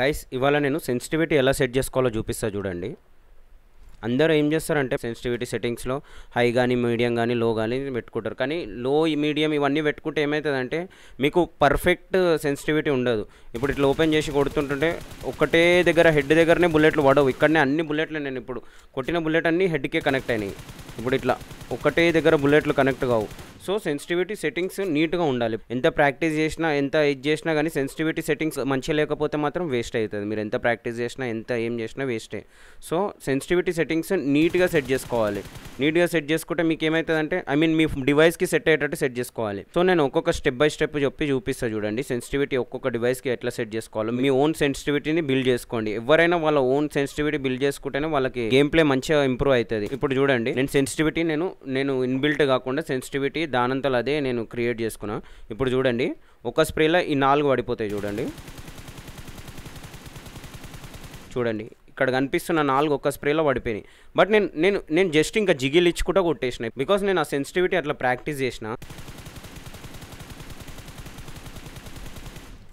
guys ఇవాళ నేను sensitivity ఎలా సెట్ చేసుకోవాలో చూపిస్తా చూడండి అందరూ ఏం చేస్తారంటే సెన్సిటివిటీ సెట్టింగ్స్లో హై కానీ మీడియం కానీ లో కానీ పెట్టుకుంటారు కానీ లో మీడియం ఇవన్నీ పెట్టుకుంటే ఏమవుతుందంటే మీకు పర్ఫెక్ట్ సెన్సిటివిటీ ఉండదు ఇప్పుడు ఇట్లా ఓపెన్ చేసి కొడుతుంటుంటే ఒకటే దగ్గర హెడ్ దగ్గరనే బుల్లెట్లు పడవు ఇక్కడనే అన్ని బుల్లెట్లు నేను ఇప్పుడు కొట్టిన బుల్లెట్ అన్నీ హెడ్కే కనెక్ట్ అయినాయి ఇప్పుడు ఇట్లా ఒకటే దగ్గర బుల్లెట్లు కనెక్ట్ కావు సో సెన్సిటివిటీ సెట్టింగ్స్ నీట్గా ఉండాలి ఎంత ప్రాక్టీస్ చేసినా ఎంత ఇది చేసినా కానీ సెన్సిటివిటీ సెట్టింగ్స్ మంచిగా లేకపోతే మాత్రం వేస్ట్ అవుతుంది మీరు ఎంత ప్రాక్టీస్ చేసినా ఎంత ఏం చేసినా వేస్టే సో సెన్సిటివిటీ సెట్టింగ్స్ నీట్గా సెట్ చేసుకోవాలి నీట్గా సెట్ చేసుకుంటే మీకు ఏమవుతుందంటే ఐ మీన్ మీ డివైస్కి సెట్ అయ్యేటట్టు సెట్ చేసుకోవాలి సో నేను ఒక్కొక్క స్టెప్ బై స్టెప్ చెప్పి చూపిస్తా చూడండి సెన్సిటివిటీ ఒక్కొక్క డివైస్కి ఎట్లా సెట్ చేసుకోవాలో మీ ఓన్ సెన్సిటివిటీని బిల్డ్ చేసుకోండి ఎవరైనా వాళ్ళ ఓన్ సెన్సిటివిటీ బిల్డ్ చేసుకుంటేనే వాళ్ళకి గేమ్ ప్లే మంచిగా ఇంప్రూవ్ అవుతుంది ఇప్పుడు చూడండి నేను సెన్సిటివిటీ నేను నేను ఇన్బిల్ట్ కాకుండా సెన్సిటివిటీ దానంతలు అదే నేను క్రియేట్ చేసుకున్నా ఇప్పుడు చూడండి ఒక స్ప్రేలో ఈ నాలుగు పడిపోతాయి చూడండి చూడండి ఇక్కడ కనిపిస్తున్న నాలుగు ఒక్క స్ప్రేలో పడిపోయినాయి బట్ నేను నేను నేను జస్ట్ ఇంకా ఇచ్చుకుంటా కొట్టేసిన బికాస్ నేను ఆ సెన్సిటివిటీ అట్లా ప్రాక్టీస్ చేసిన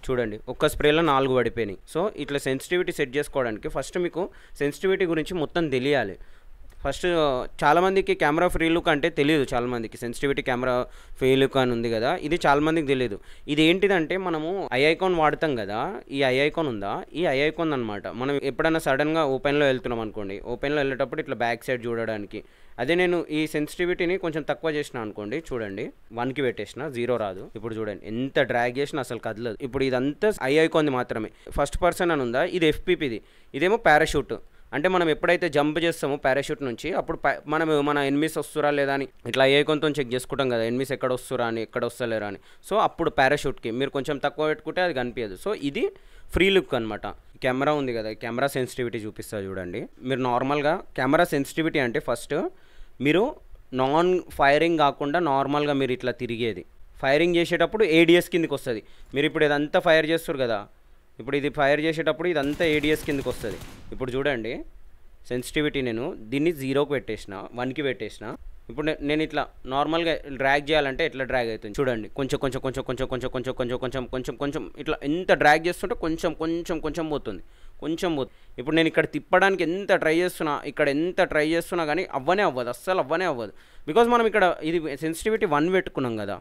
చూడండి ఒక్క స్ప్రేలో నాలుగు పడిపోయినాయి సో ఇట్లా సెన్సిటివిటీ సెట్ చేసుకోవడానికి ఫస్ట్ మీకు సెన్సిటివిటీ గురించి మొత్తం తెలియాలి ఫస్ట్ చాలామందికి కెమెరా ఫ్రీ లుక్ అంటే తెలియదు చాలామందికి సెన్సిటివిటీ కెమెరా ఫ్రీ లుక్ అని ఉంది కదా ఇది చాలామందికి తెలియదు ఇది ఏంటిదంటే మనము ఐ ఐకాన్ వాడతాం కదా ఈ ఐ ఐకాన్ ఉందా ఈ ఐ ఐకాన్ అనమాట మనం ఎప్పుడైనా సడన్గా ఓపెన్లో వెళ్తున్నాం అనుకోండి ఓపెన్లో వెళ్ళేటప్పుడు ఇట్లా బ్యాక్ సైడ్ చూడడానికి అదే నేను ఈ సెన్సిటివిటీని కొంచెం తక్కువ చేసిన అనుకోండి చూడండి వన్కి పెట్టేసిన జీరో రాదు ఇప్పుడు చూడండి ఎంత డ్రాగ్ చేసినా అసలు కదలదు ఇప్పుడు ఇదంతా ఐ ఐకాన్ది మాత్రమే ఫస్ట్ పర్సన్ అని ఉందా ఇది ఎఫ్పీపీది ఇదేమో పారాషూట్ అంటే మనం ఎప్పుడైతే జంప్ చేస్తామో పారాషూట్ నుంచి అప్పుడు మనం మన ఎన్మీస్ వస్తురా లేదా అని ఇట్లా ఏ కొంత చెక్ చేసుకుంటాం కదా ఎన్మీస్ ఎక్కడ వస్తురా అని ఎక్కడ వస్తలేరా అని సో అప్పుడు పారాషూట్కి మీరు కొంచెం తక్కువ పెట్టుకుంటే అది కనిపించదు సో ఇది ఫ్రీ లుక్ అనమాట కెమెరా ఉంది కదా కెమెరా సెన్సిటివిటీ చూపిస్తుంది చూడండి మీరు నార్మల్గా కెమెరా సెన్సిటివిటీ అంటే ఫస్ట్ మీరు నాన్ ఫైరింగ్ కాకుండా నార్మల్గా మీరు ఇట్లా తిరిగేది ఫైరింగ్ చేసేటప్పుడు ఏడిఎస్ కిందకి వస్తుంది మీరు ఇప్పుడు ఇదంతా ఫైర్ చేస్తారు కదా ఇప్పుడు ఇది ఫైర్ చేసేటప్పుడు ఇదంతా ఏడిఎస్ కిందకి వస్తుంది ఇప్పుడు చూడండి సెన్సిటివిటీ నేను దీన్ని జీరోకి పెట్టేసిన వన్కి పెట్టేసిన ఇప్పుడు నేను ఇట్లా నార్మల్గా డ్రాగ్ చేయాలంటే ఎట్లా డ్రాగ్ అవుతుంది చూడండి కొంచెం కొంచెం కొంచెం కొంచెం కొంచెం కొంచెం కొంచెం కొంచెం కొంచెం కొంచెం ఇట్లా ఎంత డ్రాగ్ చేస్తుంటే కొంచెం కొంచెం కొంచెం పోతుంది కొంచెం పోతుంది ఇప్పుడు నేను ఇక్కడ తిప్పడానికి ఎంత ట్రై చేస్తున్నా ఇక్కడ ఎంత ట్రై చేస్తున్నా కానీ అవ్వనే అవ్వదు అస్సలు అవ్వనే అవ్వదు బికాజ్ మనం ఇక్కడ ఇది సెన్సిటివిటీ వన్ పెట్టుకున్నాం కదా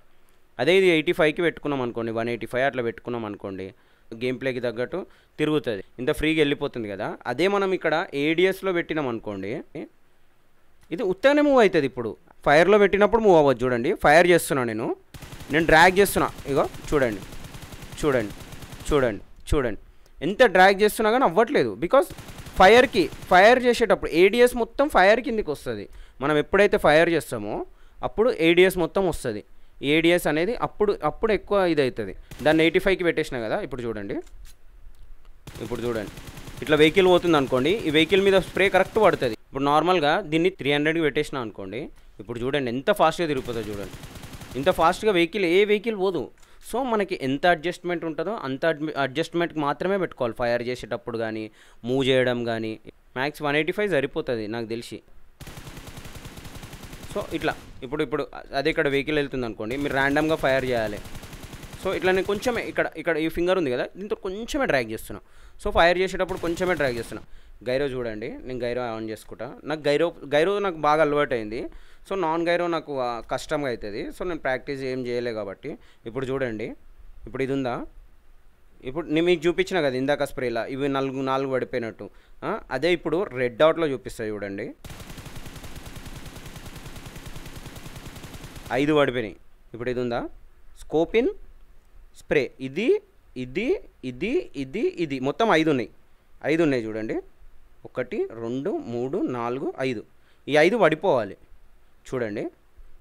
అదే ఇది ఎయిటీ ఫైవ్కి పెట్టుకున్నాం అనుకోండి వన్ ఎయిటీ ఫైవ్ అట్లా పెట్టుకున్నాం అనుకోండి గేమ్ ప్లేకి తగ్గట్టు తిరుగుతుంది ఇంత ఫ్రీగా వెళ్ళిపోతుంది కదా అదే మనం ఇక్కడ ఏడిఎస్లో పెట్టినాం అనుకోండి ఇది ఉత్తగానే మూవ్ అవుతుంది ఇప్పుడు ఫైర్లో పెట్టినప్పుడు మూవ్ అవ్వదు చూడండి ఫైర్ చేస్తున్నా నేను నేను డ్రాగ్ చేస్తున్నా ఇగో చూడండి చూడండి చూడండి చూడండి ఎంత డ్రాగ్ చేస్తున్నా కానీ అవ్వట్లేదు బికాస్ ఫైర్కి ఫైర్ చేసేటప్పుడు ఏడిఎస్ మొత్తం ఫైర్ కిందికి వస్తుంది మనం ఎప్పుడైతే ఫైర్ చేస్తామో అప్పుడు ఏడిఎస్ మొత్తం వస్తుంది ఏడిఎస్ అనేది అప్పుడు అప్పుడు ఎక్కువ ఇది అవుతుంది దాన్ని ఎయిటీ ఫైవ్కి పెట్టేసిన కదా ఇప్పుడు చూడండి ఇప్పుడు చూడండి ఇట్లా వెహికల్ పోతుంది అనుకోండి ఈ వెహికల్ మీద స్ప్రే కరెక్ట్ పడుతుంది ఇప్పుడు నార్మల్గా దీన్ని త్రీ హండ్రెడ్కి పెట్టేసినా అనుకోండి ఇప్పుడు చూడండి ఎంత ఫాస్ట్గా తిరుగుతుందో చూడండి ఇంత ఫాస్ట్గా వెహికల్ ఏ వెహికల్ పోదు సో మనకి ఎంత అడ్జస్ట్మెంట్ ఉంటుందో అంత అడ్జస్ట్మెంట్కి మాత్రమే పెట్టుకోవాలి ఫైర్ చేసేటప్పుడు కానీ మూవ్ చేయడం కానీ మ్యాక్స్ వన్ ఎయిటీ ఫైవ్ సరిపోతుంది నాకు తెలిసి సో ఇట్లా ఇప్పుడు ఇప్పుడు అదే ఇక్కడ వెహికల్ వెళ్తుంది అనుకోండి మీరు ర్యాండమ్గా ఫైర్ చేయాలి సో ఇట్లా నేను కొంచెమే ఇక్కడ ఇక్కడ ఈ ఫింగర్ ఉంది కదా దీంతో కొంచెమే డ్రాగ్ చేస్తున్నాను సో ఫైర్ చేసేటప్పుడు కొంచెమే డ్రాగ్ చేస్తున్నాను గైరో చూడండి నేను గైరో ఆన్ చేసుకుంటా నాకు గైరో గైరో నాకు బాగా అలవాటు అయింది సో నాన్ గైరో నాకు కష్టంగా అవుతుంది సో నేను ప్రాక్టీస్ ఏం చేయలే కాబట్టి ఇప్పుడు చూడండి ఇప్పుడు ఇది ఉందా ఇప్పుడు నేను మీకు చూపించిన కదా ఇందాక స్ప్రేలా ఇవి నాలుగు నాలుగు పడిపోయినట్టు అదే ఇప్పుడు రెడ్ అవుట్లో చూపిస్తాయి చూడండి ఐదు పడిపోయినాయి ఇప్పుడు ఇది ఉందా స్కోపిన్ స్ప్రే ఇది ఇది ఇది ఇది ఇది మొత్తం ఐదు ఉన్నాయి ఐదు ఉన్నాయి చూడండి ఒకటి రెండు మూడు నాలుగు ఐదు ఈ ఐదు పడిపోవాలి చూడండి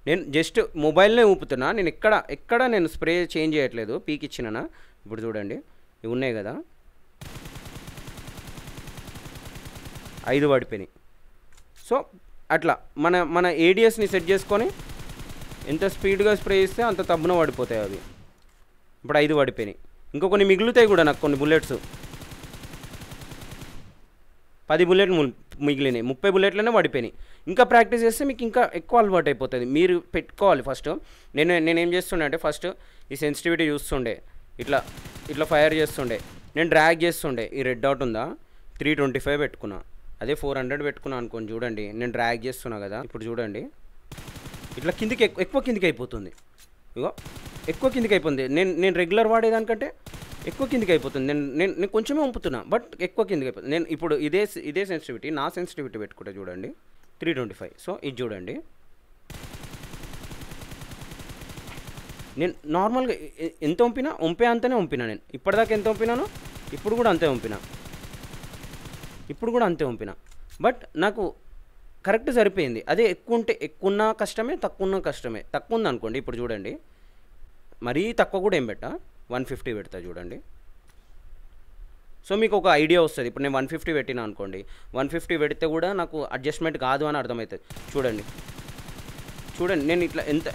నేను జస్ట్ మొబైల్నే ఊపుతున్నా నేను ఎక్కడ ఎక్కడ నేను స్ప్రే చేంజ్ చేయట్లేదు పీక్ ఇచ్చినా ఇప్పుడు చూడండి ఇవి ఉన్నాయి కదా ఐదు పడిపోయినాయి సో అట్లా మన మన ఏడిఎస్ని సెట్ చేసుకొని ఎంత స్పీడ్గా స్ప్రే చేస్తే అంత తబ్బున పడిపోతాయి అవి ఇప్పుడు ఐదు పడిపోయినాయి ఇంకా కొన్ని మిగులుతాయి కూడా నాకు కొన్ని బుల్లెట్స్ పది బుల్లెట్ మిగిలినాయి ముప్పై బుల్లెట్లనే పడిపోయినాయి ఇంకా ప్రాక్టీస్ చేస్తే మీకు ఇంకా ఎక్కువ అలవాటు అయిపోతుంది మీరు పెట్టుకోవాలి ఫస్ట్ నేను నేనేం చేస్తుండే అంటే ఫస్ట్ ఈ సెన్సిటివిటీ చూస్తుండే ఇట్లా ఇట్లా ఫైర్ చేస్తుండే నేను డ్రాగ్ చేస్తుండే ఈ రెడ్ డాట్ ఉందా త్రీ ట్వంటీ ఫైవ్ పెట్టుకున్నా అదే ఫోర్ హండ్రెడ్ పెట్టుకున్నాను అనుకోండి చూడండి నేను డ్రాగ్ చేస్తున్నా కదా ఇప్పుడు చూడండి ఇట్లా కిందికి ఎక్కువ కిందికి అయిపోతుంది ఇగో ఎక్కువ కిందికి అయిపోతుంది నేను నేను రెగ్యులర్ వాడేదానికంటే ఎక్కువ కిందికి అయిపోతుంది నేను నేను నేను కొంచెమే ఉంపుతున్నా బట్ ఎక్కువ కిందికి అయిపోతుంది నేను ఇప్పుడు ఇదే ఇదే సెన్సిటివిటీ నా సెన్సిటివిటీ పెట్టుకుంటే చూడండి త్రీ ట్వంటీ ఫైవ్ సో ఇది చూడండి నేను నార్మల్గా ఎంత వంపినా వంపే అంతనే వంపినా నేను ఇప్పటిదాకా ఎంత వంపినాను ఇప్పుడు కూడా అంతే వంపినా ఇప్పుడు కూడా అంతే వంపిన బట్ నాకు కరెక్ట్ సరిపోయింది అదే ఎక్కువ ఉంటే ఎక్కువ కష్టమే తక్కువ ఉన్నా కష్టమే తక్కువ అనుకోండి ఇప్పుడు చూడండి మరీ తక్కువ కూడా ఏం పెట్టా వన్ ఫిఫ్టీ పెడతా చూడండి సో మీకు ఒక ఐడియా వస్తుంది ఇప్పుడు నేను వన్ ఫిఫ్టీ పెట్టినా అనుకోండి వన్ ఫిఫ్టీ పెడితే కూడా నాకు అడ్జస్ట్మెంట్ కాదు అని అర్థమవుతుంది చూడండి చూడండి నేను ఇట్లా ఎంత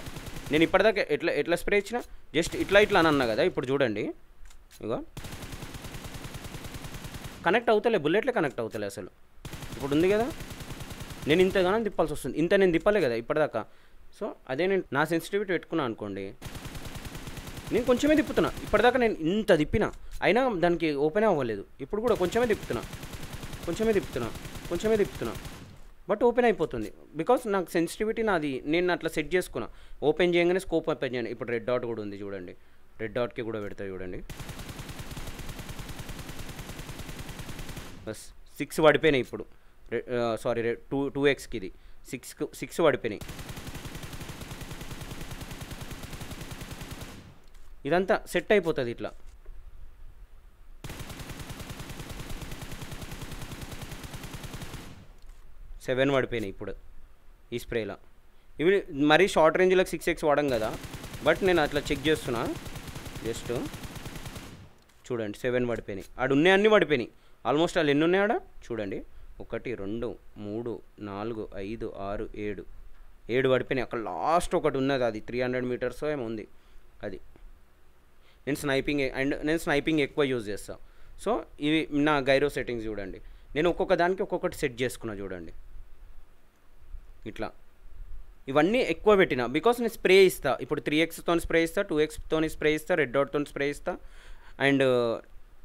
నేను ఇప్పటిదాకా ఎట్లా ఎట్లా స్ప్రే ఇచ్చిన జస్ట్ ఇట్లా ఇట్లా అని అన్నా కదా ఇప్పుడు చూడండి ఇగో కనెక్ట్ అవుతలే బుల్లెట్లే కనెక్ట్ అవుతలే అసలు ఇప్పుడు ఉంది కదా నేను ఇంతగానో తిప్పాల్సి వస్తుంది ఇంత నేను తిప్పలే కదా ఇప్పటిదాకా సో అదే నేను నా సెన్సిటివిటీ పెట్టుకున్నాను అనుకోండి నేను కొంచెమే తిప్పుతున్నా ఇప్పటిదాకా నేను ఇంత తిప్పినా అయినా దానికి ఓపెన్ అవ్వలేదు ఇప్పుడు కూడా కొంచెమే తిప్పుతున్నా కొంచెమే తిప్పుతున్నా కొంచెమే తిప్పుతున్నా బట్ ఓపెన్ అయిపోతుంది బికాస్ నాకు సెన్సిటివిటీ నాది నేను అట్లా సెట్ చేసుకున్నా ఓపెన్ చేయగానే స్కోప్ ఓపెన్ చేయను ఇప్పుడు రెడ్ డాట్ కూడా ఉంది చూడండి రెడ్ డాట్కి కూడా పెడతా చూడండి బస్ సిక్స్ పడిపోయినాయి ఇప్పుడు సారీ టూ టూ ఎక్స్కి ఇది సిక్స్ సిక్స్ పడిపోయినాయి ఇదంతా సెట్ అయిపోతుంది ఇట్లా సెవెన్ పడిపోయినాయి ఇప్పుడు ఈ స్ప్రేలా ఇవి మరీ షార్ట్ రేంజ్లో సిక్స్ ఎక్స్ వాడం కదా బట్ నేను అట్లా చెక్ చేస్తున్నా జస్ట్ చూడండి సెవెన్ పడిపోయినాయి ఆడు ఉన్నాయి అన్నీ పడిపోయినాయి ఆల్మోస్ట్ వాళ్ళు ఎన్ని ఉన్నాయా చూడండి ఒకటి రెండు మూడు నాలుగు ఐదు ఆరు ఏడు ఏడు పడిపోయినాయి అక్కడ లాస్ట్ ఒకటి ఉన్నది అది త్రీ హండ్రెడ్ మీటర్స్ ఏమో ఉంది అది నేను స్నైపింగ్ అండ్ నేను స్నైపింగ్ ఎక్కువ యూజ్ చేస్తాను సో ఇవి నా గైరో సెట్టింగ్స్ చూడండి నేను ఒక్కొక్క దానికి ఒక్కొక్కటి సెట్ చేసుకున్నా చూడండి ఇట్లా ఇవన్నీ ఎక్కువ పెట్టిన బికాస్ నేను స్ప్రే ఇస్తా ఇప్పుడు త్రీ ఎక్స్తో స్ప్రే ఇస్తా టూ ఎక్స్తో స్ప్రే ఇస్తా రెడ్ డాట్తో స్ప్రే ఇస్తా అండ్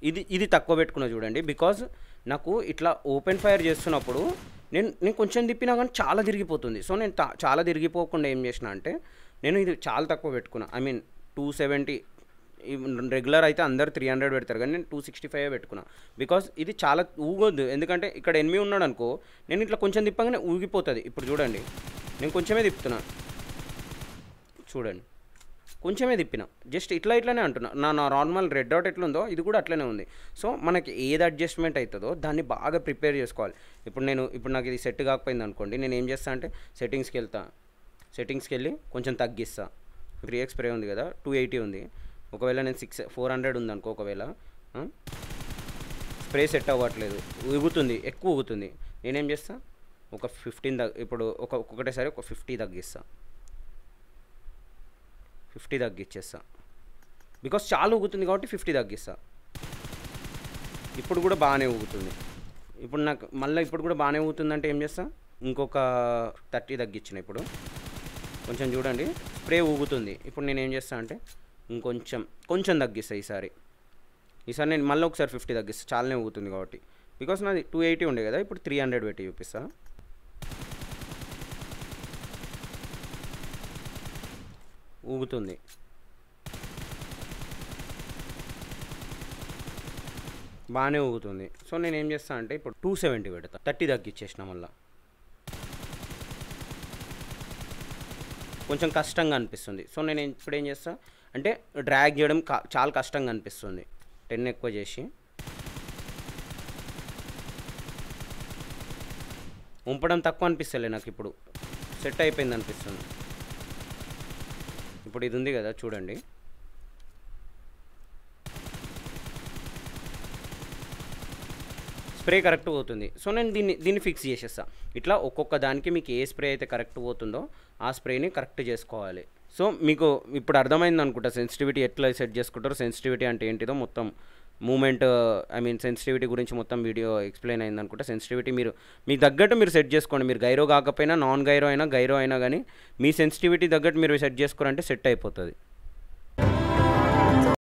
ఇది ఇది తక్కువ పెట్టుకున్నా చూడండి బికాజ్ నాకు ఇట్లా ఓపెన్ ఫైర్ చేస్తున్నప్పుడు నేను నేను కొంచెం తిప్పినా కానీ చాలా తిరిగిపోతుంది సో నేను చాలా తిరిగిపోకుండా ఏం చేసిన అంటే నేను ఇది చాలా తక్కువ పెట్టుకున్నా I mean two seventy regular అయితే అందరు త్రీ హండ్రెడ్ పెడతారు కానీ నేను టూ సిక్స్టీ ఫైవ్ పెట్టుకున్నా బికాస్ ఇది చాలా ఊగొద్దు ఎందుకంటే ఇక్కడ ఎనిమిది ఉన్నాడు అనుకో నేను ఇట్లా కొంచెం తిప్పగానే ఊగిపోతుంది ఇప్పుడు చూడండి నేను కొంచెమే తిప్పుతున్నాను చూడండి కొంచెమే తిప్పిన జస్ట్ ఇట్లా ఇట్లానే అంటున్నా నా నార్మల్ రెడ్ డాట్ ఎట్లుందో ఇది కూడా అట్లనే ఉంది సో మనకి ఏది అడ్జస్ట్మెంట్ అవుతుందో దాన్ని బాగా ప్రిపేర్ చేసుకోవాలి ఇప్పుడు నేను ఇప్పుడు నాకు ఇది సెట్ కాకపోయింది అనుకోండి నేను ఏం చేస్తాను అంటే సెట్టింగ్స్కి వెళ్తా సెట్టింగ్స్కి వెళ్ళి కొంచెం తగ్గిస్తా త్రీ ఎక్స్ ప్రే ఉంది కదా టూ ఎయిటీ ఉంది ఒకవేళ నేను సిక్స్ ఫోర్ హండ్రెడ్ ఉంది అనుకో ఒకవేళ స్ప్రే సెట్ అవ్వట్లేదు ఊగుతుంది ఎక్కువ ఊగుతుంది నేనేం చేస్తా ఒక ఫిఫ్టీన్ తగ్గ ఇప్పుడు ఒక ఒక్కొక్కటేసారి ఒక ఫిఫ్టీ తగ్గిస్తాను ఫిఫ్టీ తగ్గిచ్చేస్తా బికాస్ చాలా ఊగుతుంది కాబట్టి ఫిఫ్టీ తగ్గిస్తా ఇప్పుడు కూడా బాగానే ఊగుతుంది ఇప్పుడు నాకు మళ్ళీ ఇప్పుడు కూడా బాగానే ఊగుతుంది అంటే ఏం చేస్తా ఇంకొక థర్టీ తగ్గించిన ఇప్పుడు కొంచెం చూడండి స్ప్రే ఊగుతుంది ఇప్పుడు నేను ఏం చేస్తాను అంటే ఇంకొంచెం కొంచెం తగ్గిస్తా ఈసారి ఈసారి నేను మళ్ళీ ఒకసారి ఫిఫ్టీ తగ్గిస్తా చాలానే ఊగుతుంది కాబట్టి బికాస్ నాది టూ ఎయిటీ ఉండే కదా ఇప్పుడు త్రీ హండ్రెడ్ పెట్టి చూపిస్తా ఊగుతుంది బాగానే ఊగుతుంది సో నేను ఏం చేస్తాను అంటే ఇప్పుడు టూ సెవెంటీ పెడతా థర్టీ తగ్గిచ్చేసిన వల్ల కొంచెం కష్టంగా అనిపిస్తుంది సో నేను ఇప్పుడు ఏం చేస్తా అంటే డ్రాగ్ చేయడం చాలా కష్టంగా అనిపిస్తుంది టెన్ ఎక్కువ చేసి ఉంపడం తక్కువ అనిపిస్తలే నాకు ఇప్పుడు సెట్ అయిపోయింది అనిపిస్తుంది ఇప్పుడు ఇది ఉంది కదా చూడండి స్ప్రే కరెక్ట్ పోతుంది సో నేను దీన్ని దీన్ని ఫిక్స్ చేసేస్తాను ఇట్లా ఒక్కొక్క దానికి మీకు ఏ స్ప్రే అయితే కరెక్ట్ పోతుందో ఆ స్ప్రేని కరెక్ట్ చేసుకోవాలి సో మీకు ఇప్పుడు అర్థమైంది అనుకుంటా సెన్సిటివిటీ ఎట్లా సెట్ చేసుకుంటారో సెన్సిటివిటీ అంటే ఏంటిదో మొత్తం మూమెంట్ ఐ మీన్ సెన్సిటివిటీ గురించి మొత్తం వీడియో ఎక్స్ప్లెయిన్ అయింది అనుకుంటే సెన్సిటివిటీ మీరు మీకు తగ్గట్టు మీరు సెట్ చేసుకోండి మీరు గైరో కాకపోయినా నాన్ గైరో అయినా గైరో అయినా కానీ మీ సెన్సిటివిటీ తగ్గట్టు మీరు సెట్ చేసుకోరంటే సెట్ అయిపోతుంది